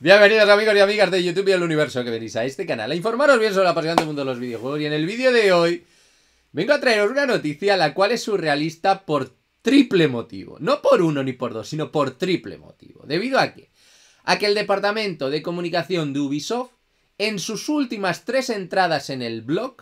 Bienvenidos amigos y amigas de YouTube y el universo que venís a este canal a informaros bien sobre pasión del mundo de los videojuegos y en el vídeo de hoy vengo a traeros una noticia la cual es surrealista por triple motivo, no por uno ni por dos, sino por triple motivo. ¿Debido a qué? A que el departamento de comunicación de Ubisoft en sus últimas tres entradas en el blog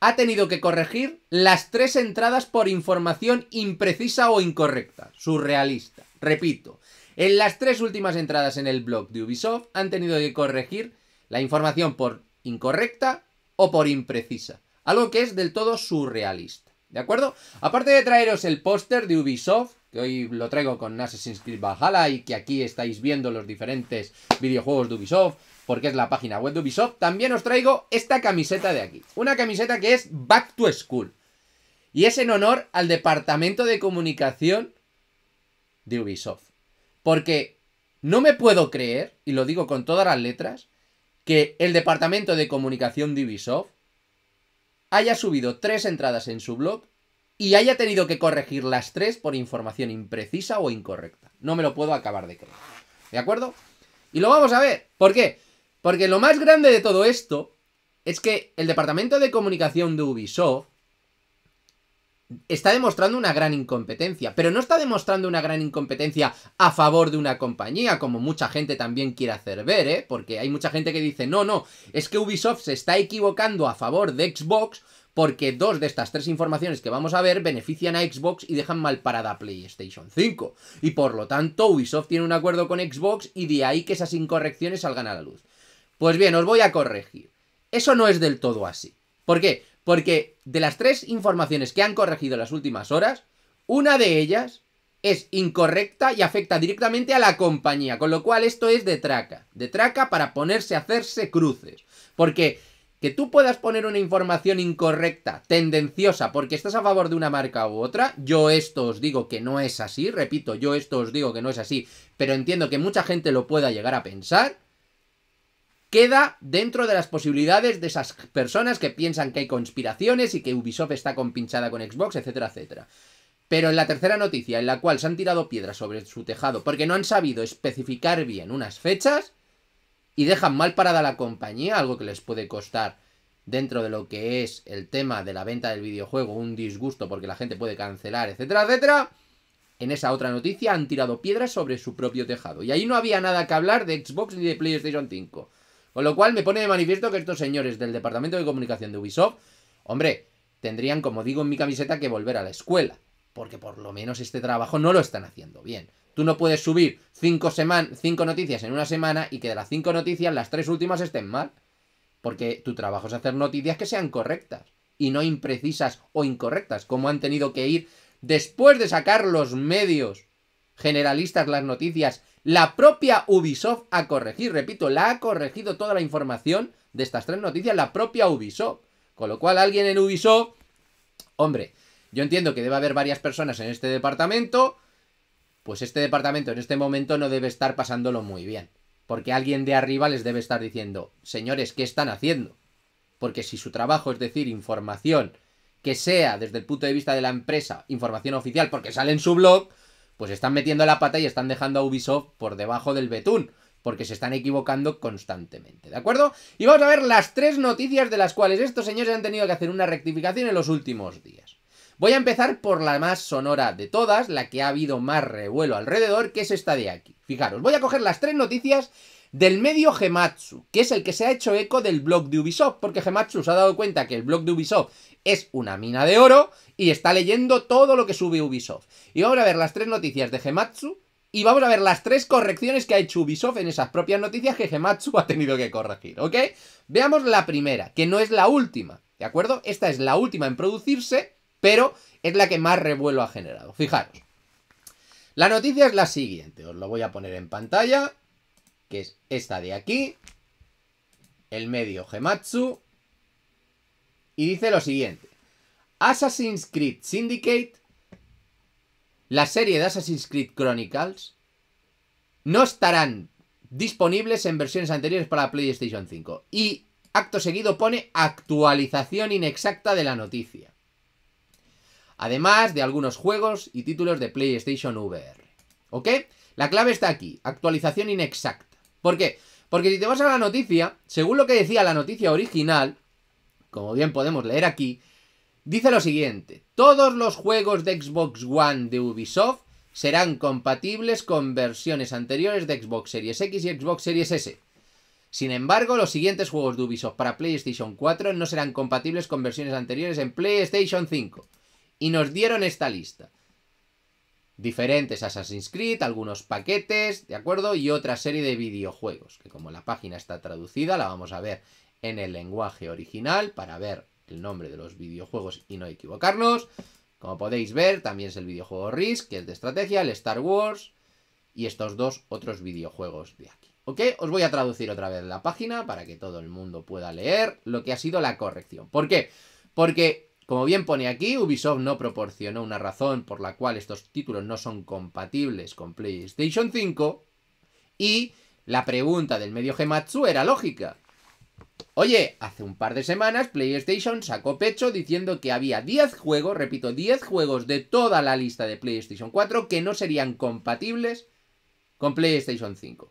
ha tenido que corregir las tres entradas por información imprecisa o incorrecta, surrealista. Repito, en las tres últimas entradas en el blog de Ubisoft han tenido que corregir la información por incorrecta o por imprecisa, algo que es del todo surrealista. ¿De acuerdo? Aparte de traeros el póster de Ubisoft, que hoy lo traigo con Assassin's Creed Valhalla y que aquí estáis viendo los diferentes videojuegos de Ubisoft, porque es la página web de Ubisoft, también os traigo esta camiseta de aquí. Una camiseta que es Back to School. Y es en honor al departamento de comunicación de Ubisoft. Porque no me puedo creer, y lo digo con todas las letras, que el departamento de comunicación de Ubisoft haya subido tres entradas en su blog y haya tenido que corregir las tres por información imprecisa o incorrecta. No me lo puedo acabar de creer. ¿De acuerdo? Y lo vamos a ver. ¿Por qué? Porque lo más grande de todo esto es que el departamento de comunicación de Ubisoft está demostrando una gran incompetencia, pero no está demostrando una gran incompetencia a favor de una compañía, como mucha gente también quiere hacer ver, ¿eh? Porque hay mucha gente que dice, no, no, es que Ubisoft se está equivocando a favor de Xbox porque dos de estas tres informaciones que vamos a ver benefician a Xbox y dejan mal parada a PlayStation 5. Y por lo tanto, Ubisoft tiene un acuerdo con Xbox y de ahí que esas incorrecciones salgan a la luz. Pues bien, os voy a corregir. Eso no es del todo así. ¿Por qué? Porque de las tres informaciones que han corregido las últimas horas, una de ellas es incorrecta y afecta directamente a la compañía, con lo cual esto es de traca, de traca para ponerse a hacerse cruces. Porque que tú puedas poner una información incorrecta, tendenciosa, porque estás a favor de una marca u otra, yo esto os digo que no es así, repito, yo esto os digo que no es así, pero entiendo que mucha gente lo pueda llegar a pensar, queda dentro de las posibilidades de esas personas que piensan que hay conspiraciones y que Ubisoft está compinchada con Xbox, etcétera, etcétera. Pero en la tercera noticia, en la cual se han tirado piedras sobre su tejado porque no han sabido especificar bien unas fechas y dejan mal parada a la compañía, algo que les puede costar dentro de lo que es el tema de la venta del videojuego un disgusto porque la gente puede cancelar, etcétera, etcétera. En esa otra noticia han tirado piedras sobre su propio tejado. Y ahí no había nada que hablar de Xbox ni de PlayStation 5. Con lo cual me pone de manifiesto que estos señores del Departamento de Comunicación de Ubisoft, hombre, tendrían, como digo en mi camiseta, que volver a la escuela. Porque por lo menos este trabajo no lo están haciendo bien. Tú no puedes subir cinco, cinco noticias en una semana y que de las cinco noticias las tres últimas estén mal. Porque tu trabajo es hacer noticias que sean correctas y no imprecisas o incorrectas, como han tenido que ir después de sacar los medios generalistas las noticias la propia Ubisoft a corregir, repito, la ha corregido toda la información de estas tres noticias, la propia Ubisoft. Con lo cual alguien en Ubisoft, hombre, yo entiendo que debe haber varias personas en este departamento, pues este departamento en este momento no debe estar pasándolo muy bien. Porque alguien de arriba les debe estar diciendo, señores, ¿qué están haciendo? Porque si su trabajo es decir información que sea desde el punto de vista de la empresa, información oficial, porque sale en su blog, pues están metiendo la pata y están dejando a Ubisoft por debajo del betún porque se están equivocando constantemente, ¿de acuerdo? Y vamos a ver las tres noticias de las cuales estos señores han tenido que hacer una rectificación en los últimos días. Voy a empezar por la más sonora de todas, la que ha habido más revuelo alrededor, que es esta de aquí. Fijaros, voy a coger las tres noticias del medio Gematsu, que es el que se ha hecho eco del blog de Ubisoft, porque Gematsu se ha dado cuenta que el blog de Ubisoft es una mina de oro y está leyendo todo lo que sube Ubisoft. Y vamos a ver las tres noticias de Gematsu y vamos a ver las tres correcciones que ha hecho Ubisoft en esas propias noticias que Gematsu ha tenido que corregir, ¿ok? Veamos la primera, que no es la última, ¿de acuerdo? Esta es la última en producirse, pero es la que más revuelo ha generado. Fijaros. La noticia es la siguiente, os lo voy a poner en pantalla, que es esta de aquí, el medio Gematsu, y dice lo siguiente. Assassin's Creed Syndicate, la serie de Assassin's Creed Chronicles, no estarán disponibles en versiones anteriores para PlayStation 5. Y acto seguido pone actualización inexacta de la noticia. Además de algunos juegos y títulos de PlayStation VR. ¿Ok? La clave está aquí, actualización inexacta. ¿Por qué? Porque si te vas a la noticia, según lo que decía la noticia original, como bien podemos leer aquí, dice lo siguiente, todos los juegos de Xbox One de Ubisoft serán compatibles con versiones anteriores de Xbox Series X y Xbox Series S. Sin embargo, los siguientes juegos de Ubisoft para PlayStation 4 no serán compatibles con versiones anteriores en PlayStation 5. Y nos dieron esta lista. Diferentes Assassin's Creed, algunos paquetes, ¿de acuerdo? Y otra serie de videojuegos, que como la página está traducida, la vamos a ver en el lenguaje original para ver el nombre de los videojuegos y no equivocarnos. Como podéis ver, también es el videojuego Risk, que es de estrategia, el Star Wars y estos dos otros videojuegos de aquí. ¿Ok? Os voy a traducir otra vez la página para que todo el mundo pueda leer lo que ha sido la corrección. ¿Por qué? Porque, como bien pone aquí, Ubisoft no proporcionó una razón por la cual estos títulos no son compatibles con PlayStation 5 y la pregunta del medio Gematsu era lógica. Oye, hace un par de semanas PlayStation sacó pecho diciendo que había 10 juegos, repito, 10 juegos de toda la lista de PlayStation 4 que no serían compatibles con PlayStation 5.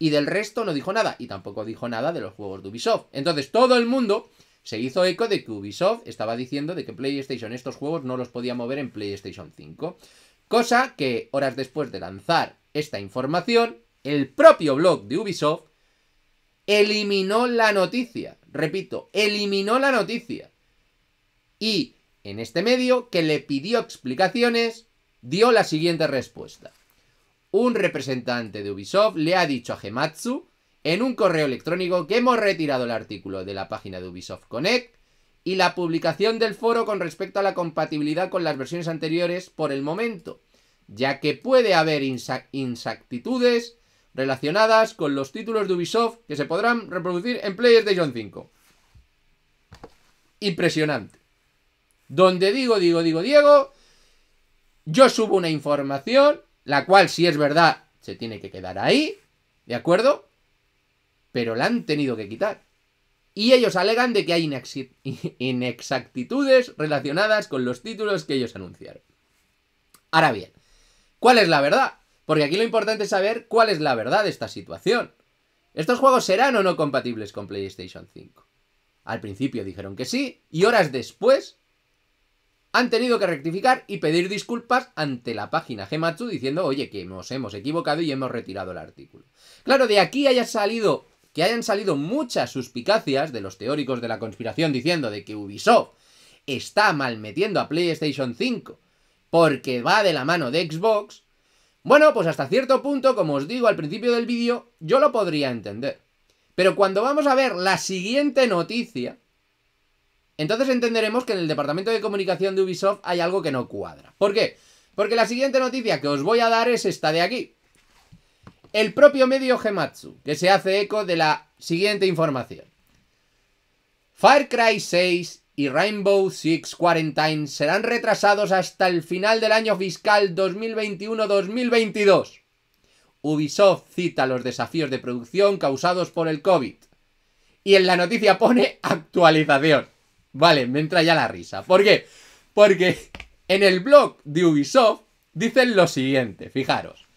Y del resto no dijo nada, y tampoco dijo nada de los juegos de Ubisoft. Entonces todo el mundo se hizo eco de que Ubisoft estaba diciendo de que PlayStation estos juegos no los podía mover en PlayStation 5. Cosa que horas después de lanzar esta información, el propio blog de Ubisoft eliminó la noticia, repito, eliminó la noticia. Y en este medio, que le pidió explicaciones, dio la siguiente respuesta. Un representante de Ubisoft le ha dicho a Gematsu en un correo electrónico que hemos retirado el artículo de la página de Ubisoft Connect y la publicación del foro con respecto a la compatibilidad con las versiones anteriores por el momento, ya que puede haber insactitudes relacionadas con los títulos de Ubisoft que se podrán reproducir en PlayStation 5. Impresionante. Donde digo, digo, digo, Diego, yo subo una información, la cual si es verdad se tiene que quedar ahí, ¿de acuerdo? Pero la han tenido que quitar. Y ellos alegan de que hay inexactitudes relacionadas con los títulos que ellos anunciaron. Ahora bien, ¿cuál es la verdad? Porque aquí lo importante es saber cuál es la verdad de esta situación. ¿Estos juegos serán o no compatibles con PlayStation 5? Al principio dijeron que sí, y horas después han tenido que rectificar y pedir disculpas ante la página Gematsu diciendo, oye, que nos hemos equivocado y hemos retirado el artículo. Claro, de aquí haya salido, que hayan salido muchas suspicacias de los teóricos de la conspiración diciendo de que Ubisoft está malmetiendo a PlayStation 5 porque va de la mano de Xbox, bueno, pues hasta cierto punto, como os digo al principio del vídeo, yo lo podría entender. Pero cuando vamos a ver la siguiente noticia, entonces entenderemos que en el departamento de comunicación de Ubisoft hay algo que no cuadra. ¿Por qué? Porque la siguiente noticia que os voy a dar es esta de aquí. El propio medio Gematsu, que se hace eco de la siguiente información. Far Cry 6 y Rainbow Six Quarantine serán retrasados hasta el final del año fiscal 2021-2022. Ubisoft cita los desafíos de producción causados por el COVID. Y en la noticia pone actualización. Vale, me entra ya la risa. ¿Por qué? Porque en el blog de Ubisoft dicen lo siguiente, fijaros.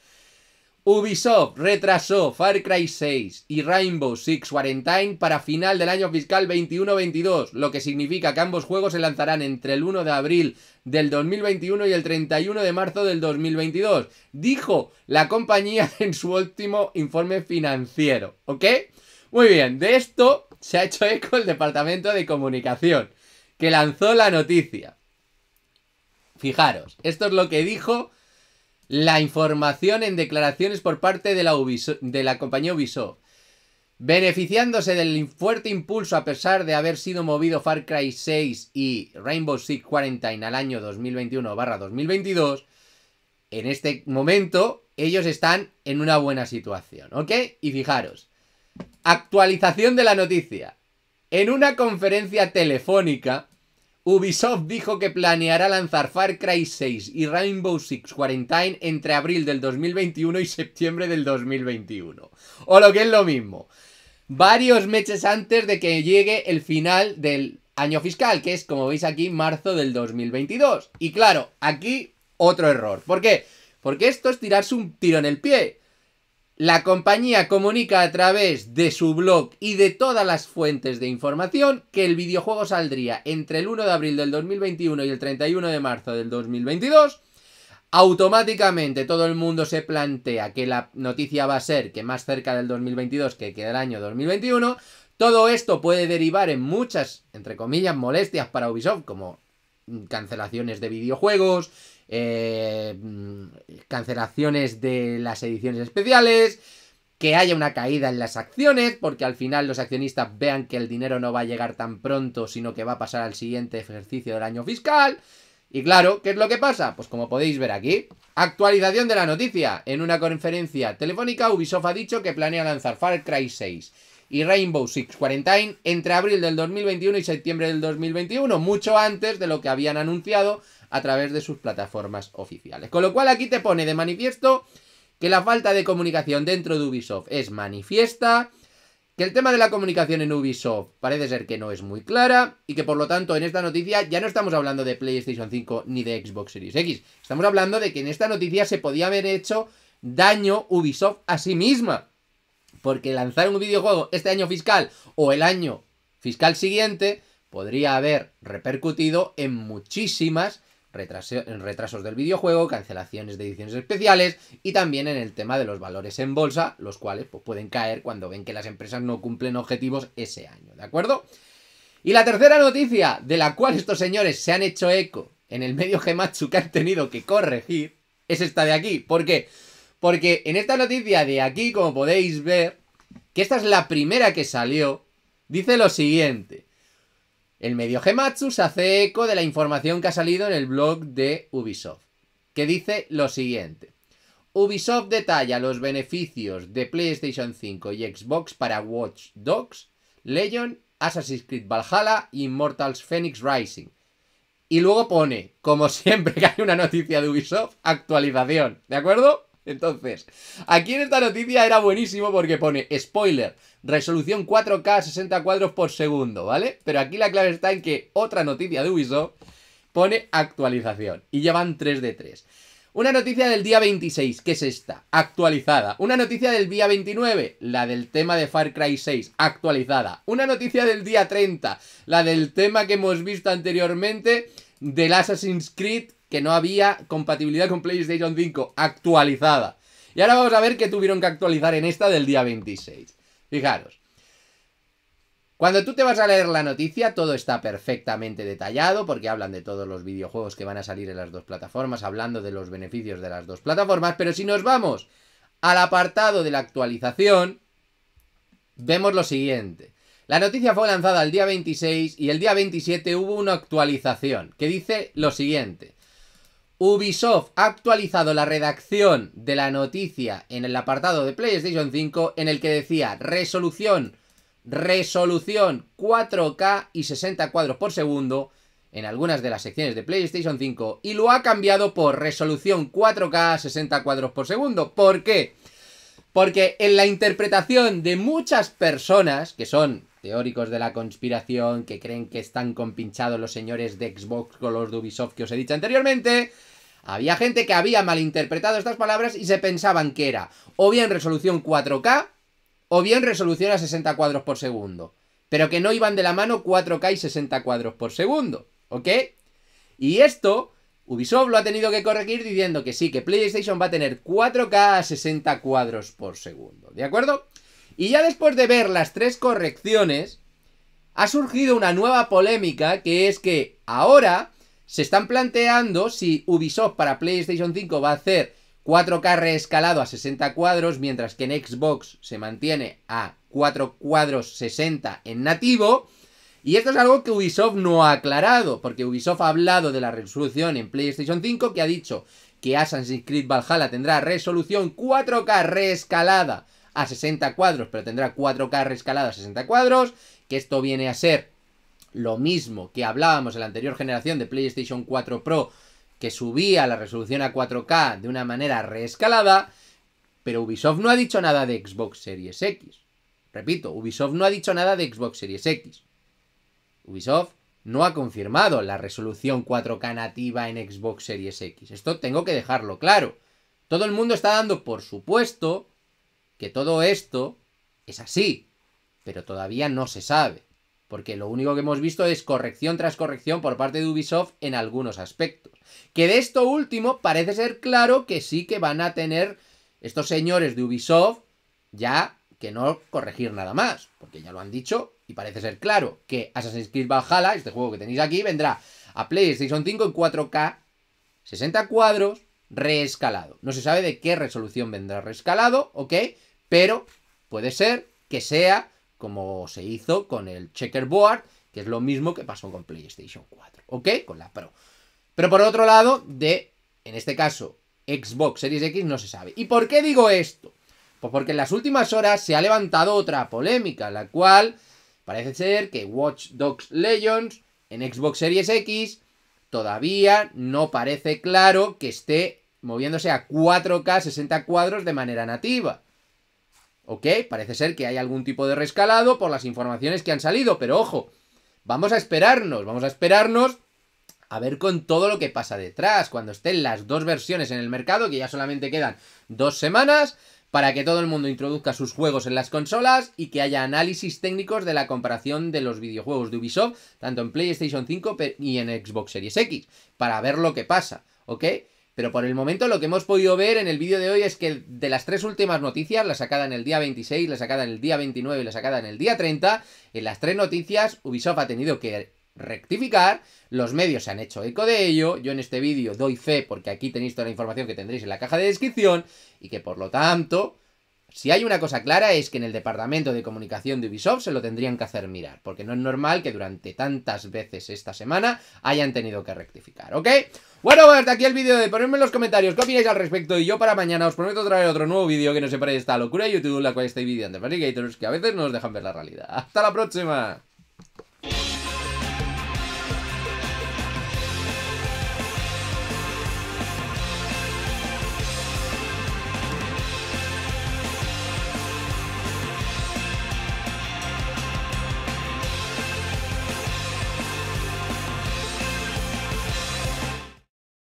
Ubisoft retrasó Far Cry 6 y Rainbow Six Quarantine para final del año fiscal 21-22, lo que significa que ambos juegos se lanzarán entre el 1 de abril del 2021 y el 31 de marzo del 2022, dijo la compañía en su último informe financiero, ¿ok? Muy bien, de esto se ha hecho eco el Departamento de Comunicación, que lanzó la noticia. Fijaros, esto es lo que dijo la información en declaraciones por parte de la, compañía Ubisoft. Beneficiándose del fuerte impulso a pesar de haber sido movido Far Cry 6 y Rainbow Six Quarantine al año 2021-2022, en este momento ellos están en una buena situación, ¿ok? Y fijaros, actualización de la noticia. En una conferencia telefónica, Ubisoft dijo que planeará lanzar Far Cry 6 y Rainbow Six Quarantine entre abril del 2021 y septiembre del 2021. O lo que es lo mismo, varios meses antes de que llegue el final del año fiscal, que es, como veis aquí, marzo del 2022. Y claro, aquí otro error. ¿Por qué? Porque esto es tirarse un tiro en el pie. La compañía comunica a través de su blog y de todas las fuentes de información que el videojuego saldría entre el 1 de abril del 2021 y el 31 de marzo del 2022. Automáticamente todo el mundo se plantea que la noticia va a ser que más cerca del 2022 que, queda del año 2021. Todo esto puede derivar en muchas, entre comillas, molestias para Ubisoft, como cancelaciones de videojuegos, eh, cancelaciones de las ediciones especiales, que haya una caída en las acciones, porque al final los accionistas vean que el dinero no va a llegar tan pronto, sino que va a pasar al siguiente ejercicio del año fiscal. Y claro, ¿qué es lo que pasa? Pues como podéis ver aquí, actualización de la noticia. En una conferencia telefónica, Ubisoft ha dicho que planea lanzar Far Cry 6 y Rainbow Six Quarantine entre abril del 2021 y septiembre del 2021, mucho antes de lo que habían anunciado a través de sus plataformas oficiales. Con lo cual aquí te pone de manifiesto que la falta de comunicación dentro de Ubisoft es manifiesta, que el tema de la comunicación en Ubisoft parece ser que no es muy clara y que por lo tanto en esta noticia ya no estamos hablando de PlayStation 5 ni de Xbox Series X, estamos hablando de que en esta noticia se podía haber hecho daño Ubisoft a sí misma. Porque lanzar un videojuego este año fiscal o el año fiscal siguiente podría haber repercutido en muchísimas retrasos del videojuego, cancelaciones de ediciones especiales y también en el tema de los valores en bolsa, los cuales pues, pueden caer cuando ven que las empresas no cumplen objetivos ese año, ¿de acuerdo? Y la tercera noticia de la cual estos señores se han hecho eco en el medio gemachu que han tenido que corregir es esta de aquí, porque porque en esta noticia de aquí, como podéis ver, que esta es la primera que salió, dice lo siguiente. El medio Gematsu se hace eco de la información que ha salido en el blog de Ubisoft, que dice lo siguiente. Ubisoft detalla los beneficios de PlayStation 5 y Xbox para Watch Dogs, Legion, Assassin's Creed Valhalla y Immortals Phoenix Rising. Y luego pone, como siempre que hay una noticia de Ubisoft, actualización, ¿de acuerdo? Entonces, aquí en esta noticia era buenísimo porque pone, spoiler, resolución 4K 60 cuadros por segundo, ¿vale? Pero aquí la clave está en que otra noticia de Ubisoft pone actualización y llevan 3 de 3. Una noticia del día 26, que es esta, actualizada. Una noticia del día 29, la del tema de Far Cry 6, actualizada. Una noticia del día 30, la del tema que hemos visto anteriormente del Assassin's Creed que no había compatibilidad con PlayStation 5 actualizada. Y ahora vamos a ver qué tuvieron que actualizar en esta del día 26. Fijaros. Cuando tú te vas a leer la noticia, todo está perfectamente detallado, porque hablan de todos los videojuegos que van a salir en las dos plataformas, hablando de los beneficios de las dos plataformas, pero si nos vamos al apartado de la actualización, vemos lo siguiente. La noticia fue lanzada el día 26 y el día 27 hubo una actualización que dice lo siguiente. Ubisoft ha actualizado la redacción de la noticia en el apartado de PlayStation 5 en el que decía resolución, resolución 4K y 60 cuadros por segundo en algunas de las secciones de PlayStation 5 y lo ha cambiado por resolución 4K 60 cuadros por segundo. ¿Por qué? Porque en la interpretación de muchas personas, que son teóricos de la conspiración que creen que están compinchados los señores de Xbox con los de Ubisoft que os he dicho anteriormente, había gente que había malinterpretado estas palabras y se pensaban que era o bien resolución 4K o bien resolución a 60 cuadros por segundo, pero que no iban de la mano 4K y 60 cuadros por segundo, ¿ok? Y esto Ubisoft lo ha tenido que corregir diciendo que sí, que PlayStation va a tener 4K a 60 cuadros por segundo, ¿de acuerdo? Y ya después de ver las tres correcciones, ha surgido una nueva polémica que es que ahora se están planteando si Ubisoft para PlayStation 5 va a hacer 4K reescalado a 60 cuadros, mientras que en Xbox se mantiene a 4 cuadros 60 en nativo. Y esto es algo que Ubisoft no ha aclarado, porque Ubisoft ha hablado de la resolución en PlayStation 5, que ha dicho que Assassin's Creed Valhalla tendrá resolución 4K reescalada a 60 cuadros, pero tendrá 4K rescalado a 60 cuadros, que esto viene a ser lo mismo que hablábamos en la anterior generación de PlayStation 4 Pro, que subía la resolución a 4K de una manera reescalada, pero Ubisoft no ha dicho nada de Xbox Series X. Repito, Ubisoft no ha dicho nada de Xbox Series X. Ubisoft no ha confirmado la resolución 4K nativa en Xbox Series X. Esto tengo que dejarlo claro. Todo el mundo está dando por supuesto que todo esto es así, pero todavía no se sabe, porque lo único que hemos visto es corrección tras corrección por parte de Ubisoft en algunos aspectos. Que de esto último parece ser claro que sí que van a tener estos señores de Ubisoft ya que no corregir nada más, porque ya lo han dicho y parece ser claro que Assassin's Creed Valhalla, este juego que tenéis aquí, vendrá a PlayStation 5 en 4K, 60 cuadros, reescalado. No se sabe de qué resolución vendrá reescalado, ¿ok? Pero puede ser que sea como se hizo con el checkerboard, que es lo mismo que pasó con PlayStation 4, ¿ok? Con la Pro. Pero por otro lado, de, en este caso, Xbox Series X no se sabe. ¿Y por qué digo esto? Pues porque en las últimas horas se ha levantado otra polémica, la cual parece ser que Watch Dogs Legends en Xbox Series X todavía no parece claro que esté moviéndose a 4K 60 cuadros de manera nativa. ¿Ok? Parece ser que hay algún tipo de rescalado por las informaciones que han salido, pero ojo, vamos a esperarnos, vamos a esperarnos a ver con todo lo que pasa detrás, cuando estén las dos versiones en el mercado, que ya solamente quedan dos semanas, para que todo el mundo introduzca sus juegos en las consolas y que haya análisis técnicos de la comparación de los videojuegos de Ubisoft, tanto en PlayStation 5 y en Xbox Series X, para ver lo que pasa, ¿ok? Pero por el momento lo que hemos podido ver en el vídeo de hoy es que de las tres últimas noticias, la sacada en el día 26, la sacada en el día 29 y la sacada en el día 30, en las tres noticias Ubisoft ha tenido que rectificar, los medios se han hecho eco de ello, yo en este vídeo doy fe porque aquí tenéis toda la información que tendréis en la caja de descripción y que por lo tanto si hay una cosa clara es que en el departamento de comunicación de Ubisoft se lo tendrían que hacer mirar, porque no es normal que durante tantas veces esta semana hayan tenido que rectificar, ¿ok? Bueno, pues hasta aquí el vídeo de ponerme en los comentarios qué opináis al respecto y yo para mañana os prometo traer otro nuevo vídeo que no se pare esta locura de YouTube, la cual estoy viviendo de Gators que a veces nos dejan ver la realidad. ¡Hasta la próxima!